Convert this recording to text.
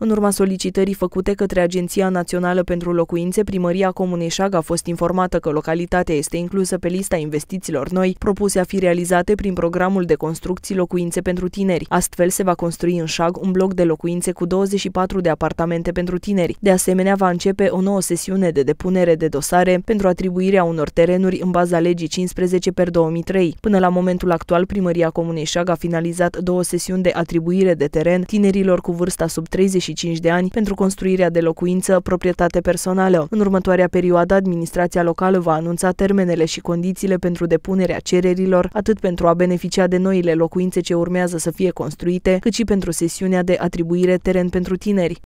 În urma solicitării făcute către Agenția Națională pentru Locuințe, primăria Comunei Șag a fost informată că localitatea este inclusă pe lista investițiilor noi, propuse a fi realizate prin programul de construcții locuințe pentru tineri. Astfel se va construi în Șag un bloc de locuințe cu 24 de apartamente pentru tineri. De asemenea, va începe o nouă sesiune de depunere de dosare pentru atribuirea unor terenuri în baza legii 15 per 2003. Până la momentul actual, primăria Comunei Șag a finalizat două sesiuni de atribuire de teren tinerilor cu vârsta sub 30 25 de ani pentru construirea de locuință, proprietate personală. În următoarea perioadă, administrația locală va anunța termenele și condițiile pentru depunerea cererilor, atât pentru a beneficia de noile locuințe ce urmează să fie construite, cât și pentru sesiunea de atribuire teren pentru tineri.